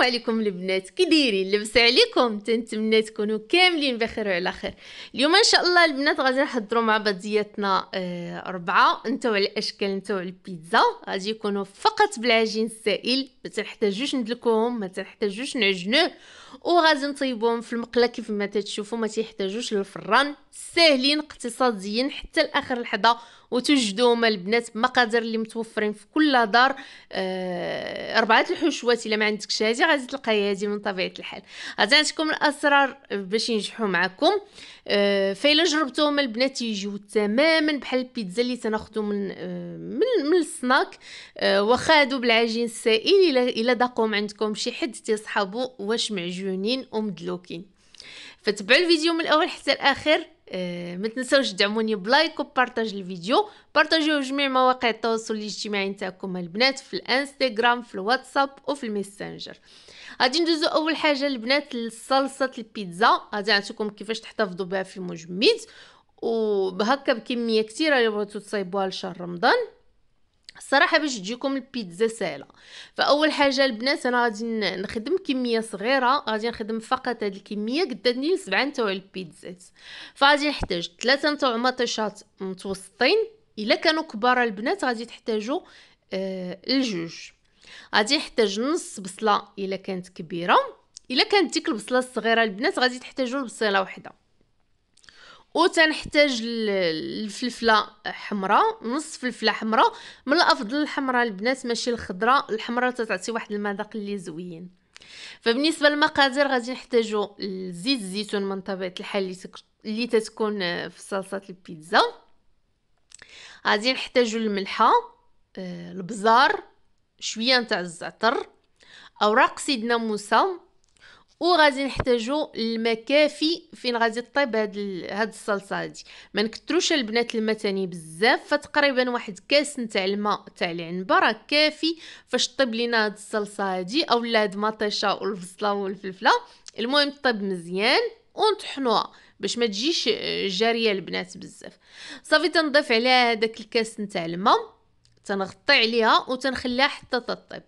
السلام عليكم البنات كي دايرين لبس عليكم تنتمنى تكونوا كاملين بخير وعلى خير اليوم ان شاء الله البنات غادي نحضروا مع بعضياتنا آه، اربعه انتوا على الاشكال نتاو البيتزا غادي يكونوا فقط بالعجين السائل ما تنحتاجوش ندلكوهم ما تنحتاجوش نعجنوه وغادي نطيبوهم في المقله كيف ما تتشوفوا ما تيحتاجوش للفران ساهلين اقتصاديين حتى لاخر لحظه وتوجدوا هما البنات بمقادير اللي متوفرين في كل دار آه اربعه الحشوات الا ما عندكش هذه غادي تلقاي هذه من طبيعه الحال غادي نعطيكم الاسرار باش ينجحوا معكم أه فإلا جربتوهم البنات يجيو تماما بحال البيتزا اللي تناخدو من أه من, من السناك أه وخادو بالعجين السائل الا الا داقهم عندكم شي حد تيصحابو واش معجونين ومدلوكين فتبعوا الفيديو من الاول حتى الاخر أه ما تنساوش تدعموني بلايك وبارطاج الفيديو بارطاجيو جميع مواقع التواصل الاجتماعي نتاعكم البنات في الانستغرام في الواتساب وفي الميسنجر غادي ندوزو اول حاجه البنات لصلصه البيتزا غادي نعطيكم كيفاش تحتفظوا بها في مجمد وبهكا بكميه كثيره اللي بغيتو تصايبوها لشهر رمضان الصراحه باش تجيكم البيتزا سهله فاول حاجه البنات انا غادي نخدم كميه صغيره غادي نخدم فقط هذه الكميه قدادني لسبعه نتاع البيتزات فغادي نحتاج ثلاثه نتاع مطيشات متوسطين الا كانوا كبار البنات غادي تحتاجوا آه الجوج غادي نحتاج نص بصله الا كانت كبيره الا كانت ديك البصله الصغيره البنات غادي تحتاجوا البصله وحده وتنحتاج الفلفله حمراء نص فلفله حمراء من الافضل الحمراء البنات ماشي الخضراء الحمراء تتعطي واحد المذاق اللي زوين فبالنسبه للمقادير غادي نحتاجو زيت الزيتون من طبيعه الحال اللي, تك... تتكون في صلصه البيتزا غادي نحتاجو الملحه آه، البزار شويه نتاع الزعتر اوراق سيدنا موسى وغادي نحتاجو الماء كافي فين غادي طيب هاد هاد الصلصه هادي ما البنات الماء ثاني بزاف فتقريبا واحد كاس نتاع الماء تاع العنبه راه كافي فاش طيب لينا هاد الصلصه هادي اولا هاد مطيشه والبصله والفلفله المهم طيب مزيان ونطحنوها باش ما تجيش جاريه البنات بزاف صافي تنضيف عليها هذاك الكاس نتاع الماء تنغطي عليها وتنخليها حتى تطيب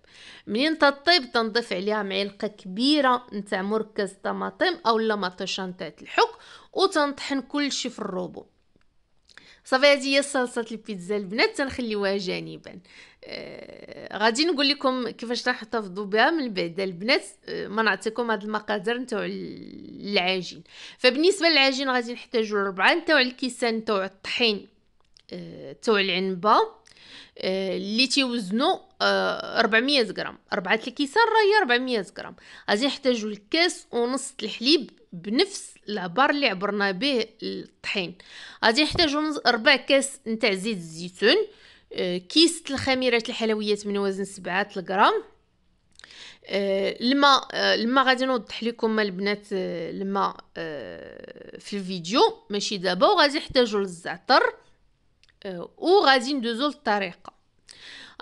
منين تطيب تنضيف عليها معلقه كبيره نتاع مركز طماطم اولا مطيشه نتاع الحك وتنطحن كلشي في الروبو صافي هذه هي صلصه البيتزا البنات تنخليوها جانبا آه غادي نقول لكم كيفاش تحتفظوا بها من بعد البنات آه ما نعطيكم هاد المقادير نتاع العجين فبالنسبه للعجين غادي نحتاجوا ربعه نتاع الكيسان نتاع الطحين آه نتاع العنبه آه، اللي تيوزنوا آه، 400 غرام ربعة الكيسان راه هي 400 غرام غادي نحتاجوا الكاس ونص الحليب بنفس العبار اللي عبرنا به الطحين غادي نحتاجوا ربع كاس نتاع زيت الزيتون آه، كيس الخميره الحلويات من وزن 7 غرام الماء لما غادي نوضح لكم البنات الماء في الفيديو ماشي دابا وغادي نحتاجوا الزعتر أه، وغادي ندوزو للطريقه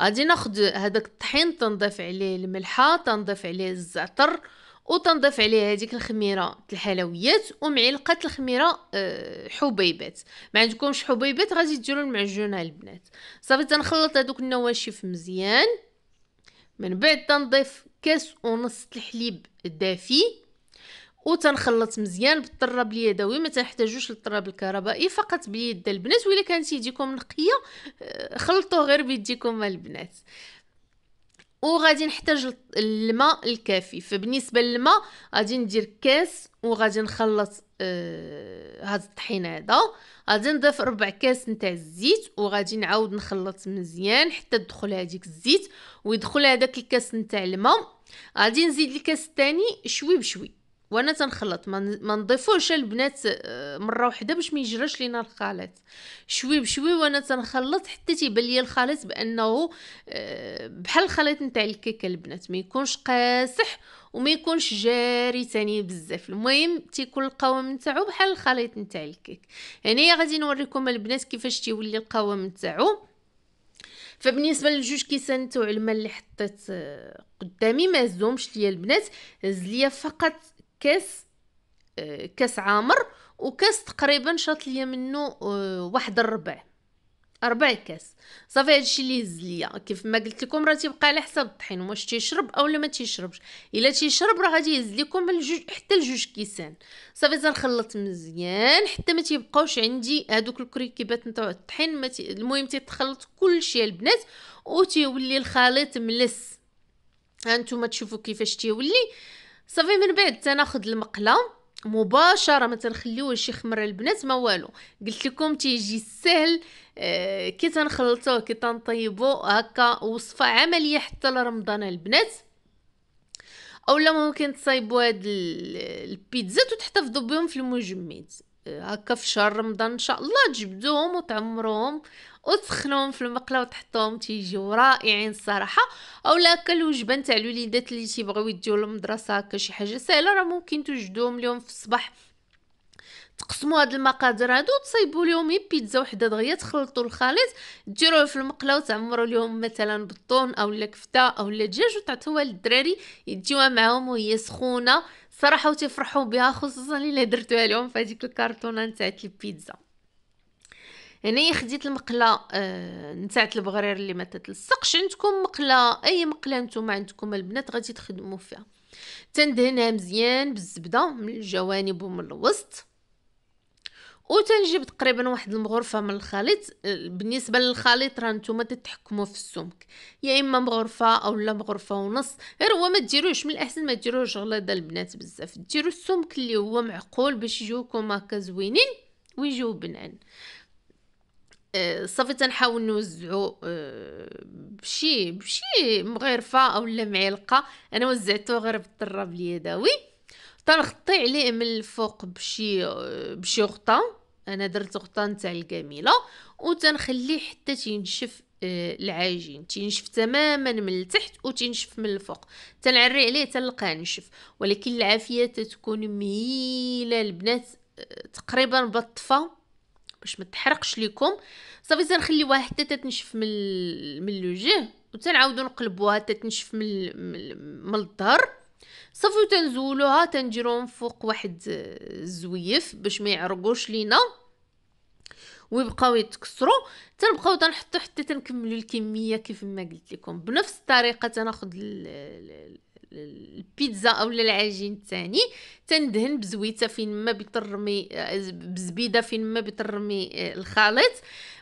غادي ناخد هذاك الطحين تنضيف عليه الملحه تنضيف عليه الزعتر وتنضيف عليه هذيك الخميره الحلويات ومعلقه الخميره أه، حبيبات ما عندكمش حبيبات غادي ديروا المعجونه البنات صافي تنخلط هذوك النواشف مزيان من بعد تنضيف كاس ونص الحليب الدافي وتنخلط مزيان بالطراب اليدوي ما تحتاجوش للطراب الكهربائي فقط بيد البنات الا كانت يديكم نقيه آه، خلطوه غير بيديكم البنات وغادي نحتاج الماء الكافي فبالنسبه للماء غادي ندير كاس وغادي نخلط آه هاد الطحين هذا غادي نضيف ربع كاس نتاع الزيت وغادي نعاود نخلط مزيان حتى تدخل هذيك الزيت ويدخل هذاك الكاس نتاع الماء غادي نزيد الكاس الثاني شوي بشوي وانا تنخلط ما نضيفوش البنات آه، مره واحده باش ما يجراش لينا الخليط شوي بشوي وانا تنخلط حتى تيبان لي الخليط بانه آه، بحال الخليط نتاع الكيكه البنات ما يكونش قاسح وما يكونش جاري تاني بزاف المهم تيكون القوام نتاعو بحال الخليط نتاع الكيك يعني غادي نوريكم البنات كيفاش تيولي القوام نتاعو فبالنسبه للجوج كيسان تاع الماء اللي حطيت آه، قدامي ما زومش ليا البنات هز ليا فقط كاس آه، كاس عامر وكاس تقريبا شاط ليا منه آه، واحد الربع ربع كاس صافي هادشي اللي هز ليا كيف ما قلت لكم راه تيبقى على حساب الطحين واش تيشرب اولا ما تيشربش الا تيشرب راه غادي يهز لكم الجوج حتى لجوج كيسان صافي تنخلط مزيان حتى ما تيبقاوش عندي هادوك الكريكيبات نتاع الطحين ما تي... المهم تيتخلط كلشي البنات وتيولي الخليط ملس هانتوما تشوفوا كيفاش تيولي صافي من بعد تناخد المقله مباشره ما تنخليوش يخمر البنات ما والو قلت لكم تيجي سهل آه، كي تنخلطوه كي تنطيبو هكا وصفه عمليه حتى لرمضان البنات اولا ممكن تصايبوا هاد البيتزات وتحتفظوا بهم في المجمد هكا في شهر رمضان ان شاء الله تجبدوهم وتعمروهم وتسخنوهم في المقله وتحطوهم تيجيو رائعين الصراحه اولا الوجبه نتاع الوليدات اللي تيبغيو يديو للمدرسه هكا شي حاجه سهله راه ممكن توجدوهم اليوم في الصباح تقسموا هاد المقادير هادو وتصايبوا لهم بيتزا وحده دغيا تخلطوا الخليط ديروه في المقله وتعمروا لهم مثلا بالطون اولا كفته اولا دجاج وتعطوها للدراري يديوها معاهم وهي سخونه صراحه وتفرحوا بها خصوصا الا درتوها لهم في هذيك الكارطونه نتاعت البيتزا هنايا يعني خديت المقله آه نتاعت البغرير اللي ما تتلصقش عندكم مقله اي مقله نتوما عندكم البنات غادي تخدموا فيها تندهنها مزيان بالزبده من الجوانب ومن الوسط وتنجيب تقريبا واحد المغرفه من الخليط بالنسبه للخليط راه نتوما تتحكموا في السمك يا اما مغرفه او لا مغرفه ونص غير هو ما ديروش من الاحسن ما ديروش غلاد البنات بزاف ديروا السمك اللي هو معقول باش يجيوكم هكا زوينين ويجيو بنان آه، صافي تنحاول نوزعو آه، بشي بشي مغرفه او لا معلقه انا وزعته غير بالطراب اليدوي تنغطي عليه من الفوق بشي آه، بشي غطاء انا درت غطا تاع الكاميله وتنخليه حتى تينشف آه، العجين تينشف تماما من التحت وتنشف من الفوق تنعري عليه تلقاه نشف ولكن العافيه تتكون مهيله البنات آه، تقريبا بالطفه باش ما تحرقش لكم صافي تنخليوها حتى تتنشف من من الوجه وتنعاودو نقلبوها حتى تنشف من من الظهر صافي تنزولوها تنديروهم فوق واحد الزويف آه، باش ما يعرقوش لينا ويبقاو يتكسروا تنبقاو تنحطو حتى تنكملوا الكميه كيف ما قلت لكم بنفس الطريقه تناخذ البيتزا اولا العجين الثاني تندهن بزويته فين ما بترمي آه، بزبيده فين ما بترمي آه، الخليط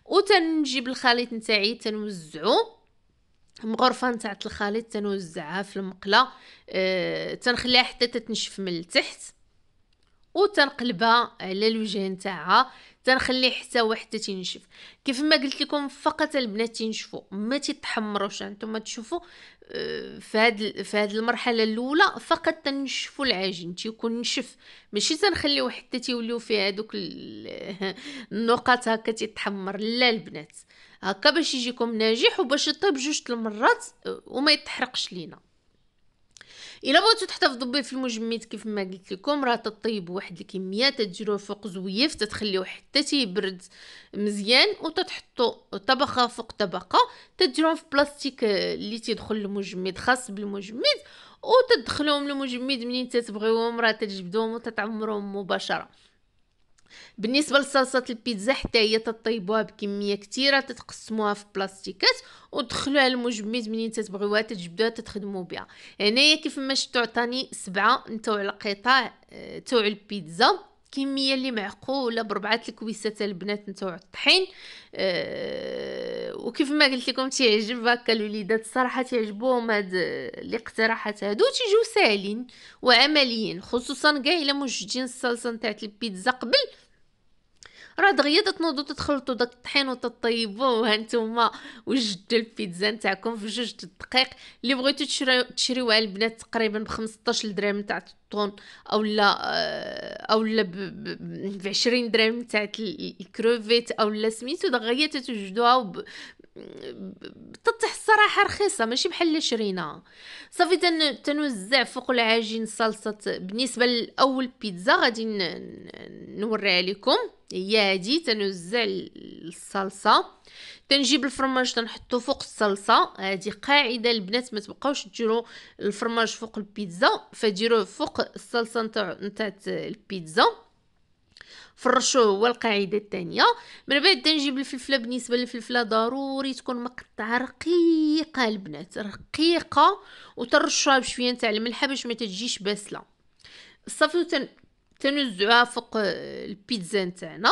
وتنجيب الخليط نتاعي تنوزعو مغرفه نتاع الخليط تنوزعها في المقله أه تنخليها حتى تتنشف من التحت وتنقلبها على الوجه نتاعها تنخليه حتى واحد حتى تينشف كيف ما قلت لكم فقط البنات تنشفوا ما تيتحمروش انتم تشوفوا آه، في هاد في هاد المرحله الاولى فقط تنشفوا العجين تيكون نشف ماشي تنخليوه حتى تيوليو فيه هادوك النقط هكا تيتحمر لا البنات هكا باش يجيكم ناجح وباش يطيب جوج المرات آه، وما يتحرقش لينا الا بغيتو تحتفظوا به في المجمد كيف ما قلت لكم راه تطيب واحد الكميه تديروه فوق زويف تتخليه حتى تيبرد مزيان وتتحطوا طبقه فوق طبقه تديروهم في بلاستيك آه، اللي تيدخل المجمد خاص بالمجمد وتدخلوهم للمجمد منين تتبغيوهم راه تجبدوهم وتتعمروهم مباشره بالنسبه لصلصه البيتزا حتى هي تطيبوها بكميه كثيره تتقسموها في بلاستيكات وتدخلوها المجمد منين تتبغيوها تجبدوها تتخدموا بها هنايا يعني كيف ما عطاني سبعه نتوع القطاع آه، تاع البيتزا كميه اللي معقوله بربعه الكويسات البنات نتاع الطحين أه وكيف ما قلت لكم تيعجب هكا الوليدات الصراحه تيعجبهم هاد الاقتراحات هادو تيجيو ساهلين وعمليين خصوصا كاع الا موجدين الصلصه نتاع البيتزا قبل راه دغيا تنوضوا تتخلطوا داك الطحين وتطيبوه هانتوما وجدوا البيتزا نتاعكم في جوج دقائق اللي بغيتو تشريوها البنات تقريبا آه، ب 15 درهم تاع الطون اولا اولا ب 20 درهم تاع الكروفيت اولا سميتو دغيا تتوجدوها تطيح الصراحه رخيصه ماشي بحال اللي شريناها صافي تن تنوزع فوق العجين صلصه بالنسبه لاول بيتزا غادي نوريها لكم هي هادي تنوزع الصلصه تنجيب الفرماج تنحطو فوق الصلصه هادي قاعده البنات ما تبقاوش ديروا الفرماج فوق البيتزا فديروه فوق الصلصه نتاع نتاع البيتزا فرشوه هو القاعده الثانيه من بعد تنجيب الفلفله بالنسبه للفلفله ضروري تكون مقطعه رقيقه البنات رقيقه وترشوها بشويه نتاع الملح باش ما تجيش باسله صافي وتن تنزعوها فوق البيتزا نتاعنا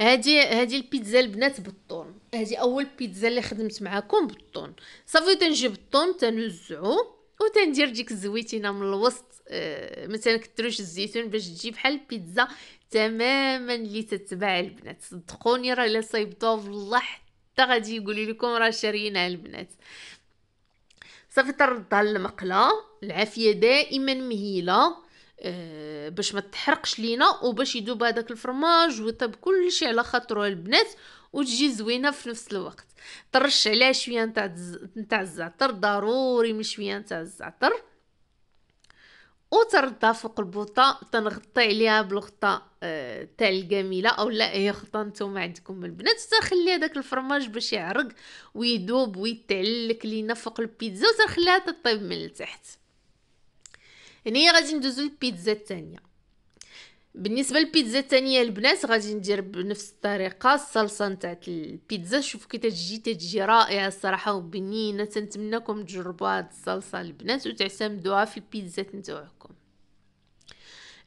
هادي هادي البيتزا البنات بالطون هادي اول بيتزا اللي خدمت معاكم بالطون صافي تنجيب الطون تنزعو وتندير ديك الزويتينه من الوسط أه مثلا كتروش الزيتون باش تجي بحال البيتزا تماما اللي تتباع البنات صدقوني راه الا صيبتوها والله حتى غادي يقولوا لكم راه شاريينها البنات صافي تردها للمقله العافيه دائما مهيله آه، باش ما تحرقش لينا وباش يدوب هذاك الفرماج كل كلشي على خاطرو البنات وتجي زوينه في نفس الوقت طرش عليها شويه نتاع نتاع الزعتر ضروري من شويه نتاع الزعتر وتردها فوق البوطه تنغطي عليها بالغطاء آه، تاع الجميله او لا هي خطه نتوما عندكم البنات تنخلي هذاك الفرماج باش يعرق ويدوب ويتعلك لينا فوق البيتزا وتخليها تطيب من التحت يعني هنايا غادي ندوزو للبيتزا الثانيه بالنسبه للبيتزا الثانيه البنات غادي ندير بنفس الطريقه الصلصه نتاع البيتزا شوف كي تجي تجي رائعه الصراحه وبنينه تنتمناكم تجربوا هاد الصلصه البنات وتعتمدوها في البيتزا نتاعكم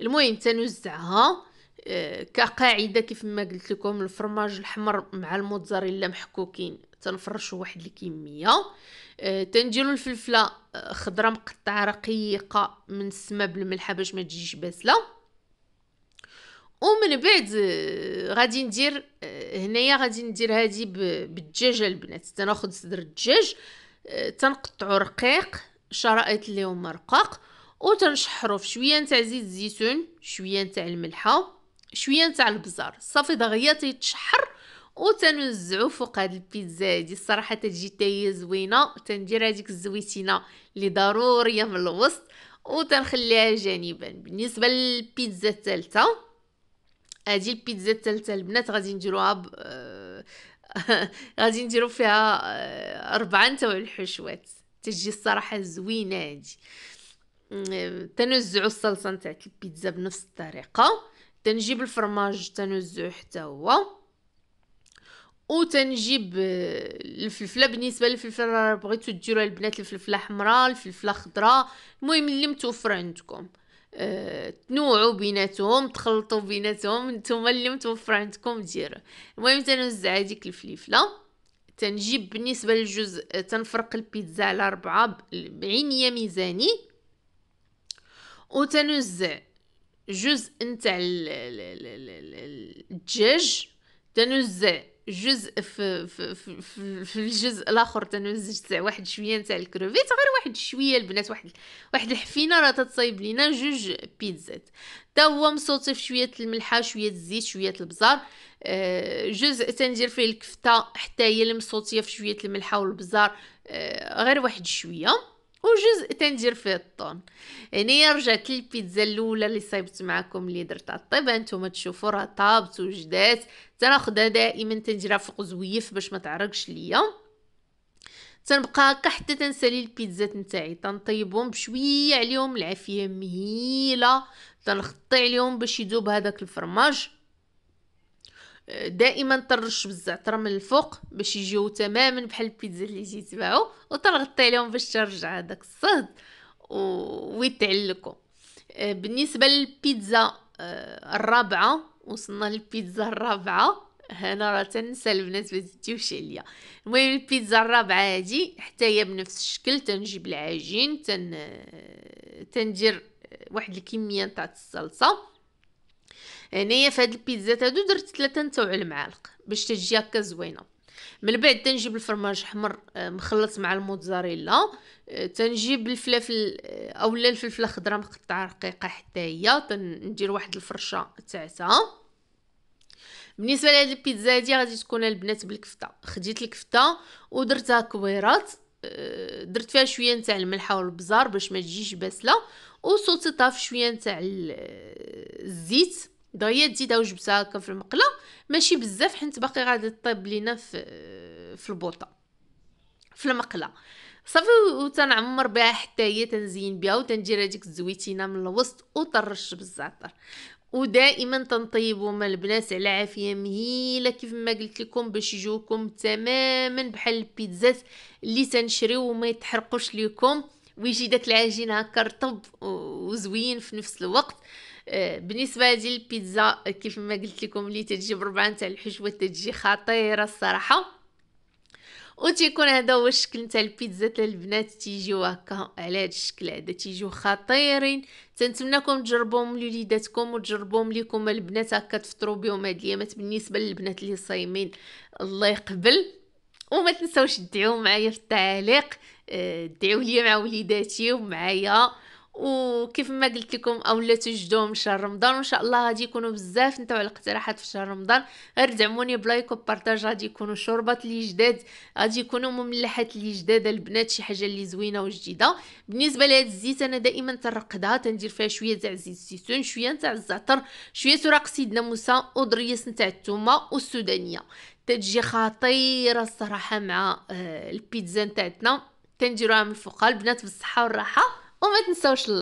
المهم تنوزعها آه، كقاعده كيف ما قلت لكم الفرماج الاحمر مع الموتزاريلا محكوكين تنفرشوا واحد الكميه أه تنديروا الفلفله آه، خضره مقطعه رقيقه من السما بالملحه باش ما تجيش باسله ومن بعد آه، غادي ندير آه، هنايا غادي ندير هادي بالدجاج البنات تناخذ صدر الدجاج تنقطعو رقيق شرائط اللي هما رقاق وتنشحرو في شويه نتاع زيت الزيتون شويه نتاع الملحه شويه نتاع البزار صافي دغيا تيتشحر وتنوزعو فوق هاد البيتزا هادي الصراحه تجي حتى هي زوينه تندير هذيك الزويتينه اللي ضروريه من الوسط وتنخليها جانبا بالنسبه للبيتزا الثالثه هادي البيتزا الثالثه البنات غادي نديروها ب... غادي نديرو فيها آه، اربعه تاع الحشوات تجي الصراحه زوينه هادي تنوزعو الصلصه نتاع البيتزا بنفس الطريقه تنجيب الفرماج تنوزعو حتى هو وتنجيب آه، الفلفله بالنسبه للفلفله بغيتو ديروها البنات الفلفله حمراء الفلفله خضراء المهم اللي متوفر عندكم أه، تنوعوا بيناتهم تخلطوا بيناتهم نتوما اللي متوفر عندكم ديروه المهم تنوزع هذيك الفلفله تنجيب بالنسبه للجزء آه، تنفرق البيتزا على ربعة بعينيه ميزاني وتنوزع جزء نتاع الدجاج تنوزع جزء في في, في, في الجزء الاخر تنمزج تاع واحد شويه نتاع الكروفيت غير واحد شويه البنات واحد واحد الحفينه راه تتصايب لينا جوج بيتزات تا هو مصوتف شويه الملحه شويه الزيت شويه البزار آه، جزء تندير فيه الكفته حتى هي اللي مصوتيه في شويه الملحه والبزار آه، غير واحد شويه وجزء تندير فيه الطون هنايا يعني رجعت البيتزا الاولى اللي صايبت معكم اللي درت على الطيبه نتوما تشوفوا راه طابت وجدات تناخدها دائما تنديرها فوق زويف باش ما تعرقش ليا تنبقى هكا حتى تنسالي البيتزات نتاعي تنطيبهم بشويه عليهم العافيه مهيله تنخطي عليهم باش يذوب هذاك الفرماج دائما ترش بالزعتر من الفوق باش يجيو تماما بحال البيتزا اللي جيت باعو وتغطي عليهم باش ترجع هذاك الصهد ويتعلقوا آه، بالنسبه للبيتزا آه، الرابعه وصلنا للبيتزا الرابعه هنا راه تنسى البنات ما تديوش عليا المهم البيتزا الرابعه هادي حتى هي بنفس الشكل تنجيب العجين تن تندير آه، واحد الكميه تاع الصلصه هنايا في هاد البيتزا هادو درت ثلاثة نتا المعالق باش تجي هكا زوينه من بعد تنجيب الفرماج حمر آه، مخلط مع الموتزاريلا آه، تنجيب الفلافل آه، اولا الفلفله خضراء مقطعه رقيقه حتى هي تندير واحد الفرشه تاعتها بالنسبه لهاد البيتزا هادي غادي تكون البنات بالكفته خديت الكفته ودرتها كويرات درت فيها شويه نتاع الملح والبزار باش ما تجيش باسله وصوت طاف شويه نتاع الزيت دغيا تزيدها وجبتها هكا في المقله ماشي بزاف حيت باقي غادي طيب لينا في في البوطه في المقله صافي وتنعمر بها حتى هي تنزين بها وتندير هذيك الزويتينه من الوسط وترش بالزعتر ودائما تنطيبوا مع البنات على عافيه مهيله كيف ما قلت لكم باش يجوكم تماما بحال البيتزات اللي تنشريو وما يتحرقوش لكم ويجي داك العجين هكا رطب وزوين في نفس الوقت آه، بالنسبه ديال البيتزا كيف ما قلت لكم اللي تجي بربعه نتاع الحشوه تجي خطيره الصراحه وتيكون هذا هو الشكل نتاع البيتزا تاع البنات تيجيو هكا على هذا الشكل هذا تيجيو خطيرين تنتمناكم تجربوهم لوليداتكم وتجربوهم ليكم البنات هكا تفطروا بهم هاد اليامات بالنسبه للبنات اللي صايمين الله يقبل وما تنساوش تدعوا معايا في التعليق دعوا لي مع وليداتي ومعايا وكيف ما قلت لكم اولا تجدوهم شهر رمضان وان شاء الله غادي يكونوا بزاف نتاع الاقتراحات في شهر رمضان غير دعموني بلايك وبارطاج غادي يكونوا شربات لي جداد غادي يكونوا مملحات لي جداد البنات شي حاجه اللي زوينه وجديده بالنسبه لهاد الزيت انا دائما ترقدها تندير فيها شويه تاع زيت الزيتون شويه تاع الزعتر شويه سراق سيدنا موسى ودريس نتاع الثومه والسودانيه تجي خطيره الصراحه مع آه، البيتزا نتاعتنا من فوق البنات بالصحه والراحه وما تنساوش